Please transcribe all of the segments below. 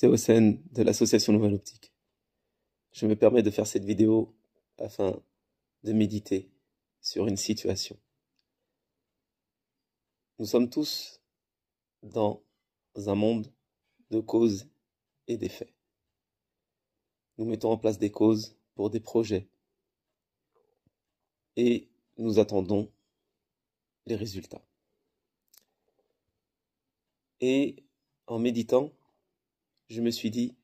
C'est sein de l'association Nouvelle Optique. Je me permets de faire cette vidéo afin de méditer sur une situation. Nous sommes tous dans un monde de causes et d'effets. Nous mettons en place des causes pour des projets et nous attendons les résultats. Et en méditant, je me suis dit,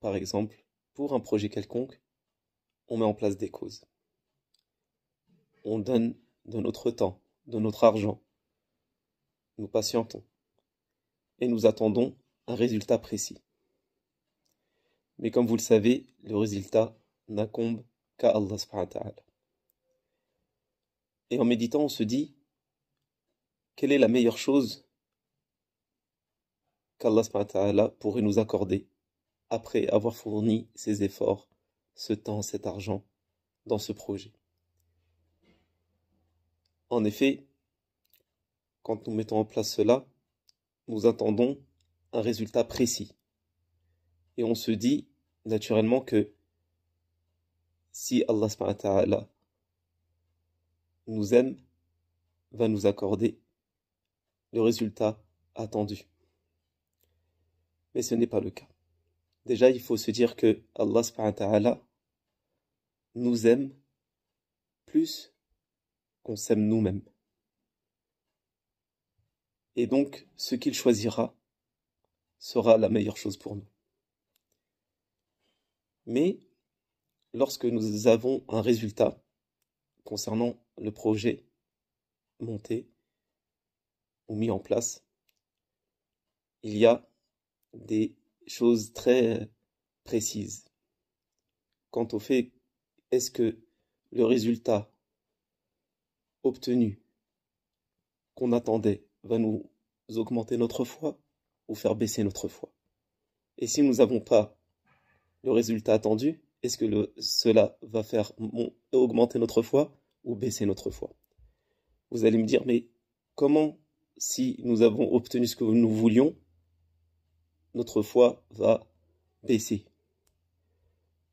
par exemple, pour un projet quelconque, on met en place des causes. On donne de notre temps, de notre argent. Nous patientons et nous attendons un résultat précis. Mais comme vous le savez, le résultat n'incombe qu'à Allah Et en méditant, on se dit, quelle est la meilleure chose qu'Allah pourrait nous accorder, après avoir fourni ses efforts, ce temps, cet argent, dans ce projet. En effet, quand nous mettons en place cela, nous attendons un résultat précis. Et on se dit naturellement que si Allah nous aime, va nous accorder le résultat attendu mais ce n'est pas le cas. Déjà, il faut se dire que Allah subhanahu nous aime plus qu'on s'aime nous-mêmes. Et donc, ce qu'il choisira sera la meilleure chose pour nous. Mais lorsque nous avons un résultat concernant le projet monté ou mis en place, il y a des choses très euh, précises. Quant au fait, est-ce que le résultat obtenu qu'on attendait va nous augmenter notre foi ou faire baisser notre foi Et si nous n'avons pas le résultat attendu, est-ce que cela va faire augmenter notre foi ou baisser notre foi Vous allez me dire, mais comment, si nous avons obtenu ce que nous voulions, notre foi va baisser.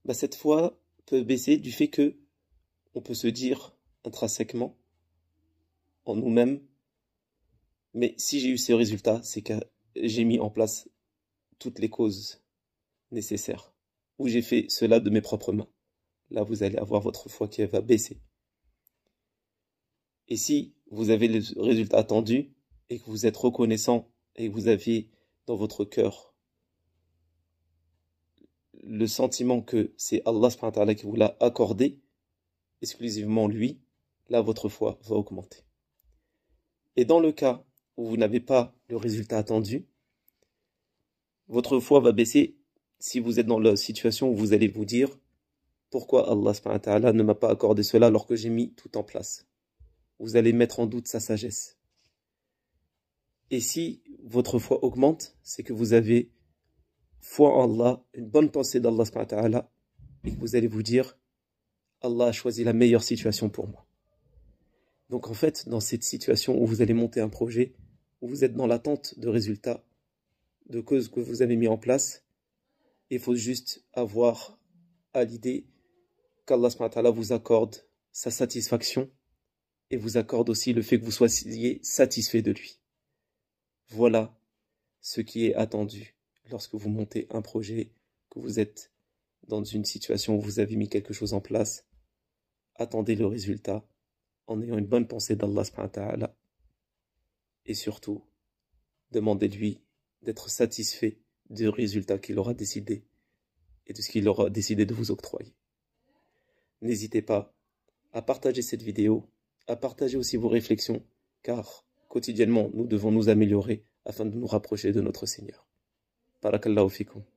Bah, cette foi peut baisser du fait que on peut se dire intrinsèquement en nous-mêmes, mais si j'ai eu ce résultat, c'est que j'ai mis en place toutes les causes nécessaires, ou j'ai fait cela de mes propres mains. Là, vous allez avoir votre foi qui va baisser. Et si vous avez le résultat attendu et que vous êtes reconnaissant et que vous aviez dans votre cœur le sentiment que c'est Allah qui vous l'a accordé, exclusivement lui, là votre foi va augmenter. Et dans le cas où vous n'avez pas le résultat attendu, votre foi va baisser si vous êtes dans la situation où vous allez vous dire pourquoi Allah ne m'a pas accordé cela alors que j'ai mis tout en place. Vous allez mettre en doute sa sagesse. Et si votre foi augmente, c'est que vous avez foi en Allah, une bonne pensée d'Allah, et vous allez vous dire, Allah a choisi la meilleure situation pour moi. Donc en fait, dans cette situation où vous allez monter un projet, où vous êtes dans l'attente de résultats, de causes que vous avez mis en place, il faut juste avoir à l'idée qu'Allah vous accorde sa satisfaction et vous accorde aussi le fait que vous soyez satisfait de lui. Voilà ce qui est attendu lorsque vous montez un projet, que vous êtes dans une situation où vous avez mis quelque chose en place, attendez le résultat en ayant une bonne pensée d'Allah et surtout demandez-lui d'être satisfait du résultat qu'il aura décidé et de ce qu'il aura décidé de vous octroyer. N'hésitez pas à partager cette vidéo, à partager aussi vos réflexions, car quotidiennement nous devons nous améliorer afin de nous rapprocher de notre Seigneur. بارك الله فيكم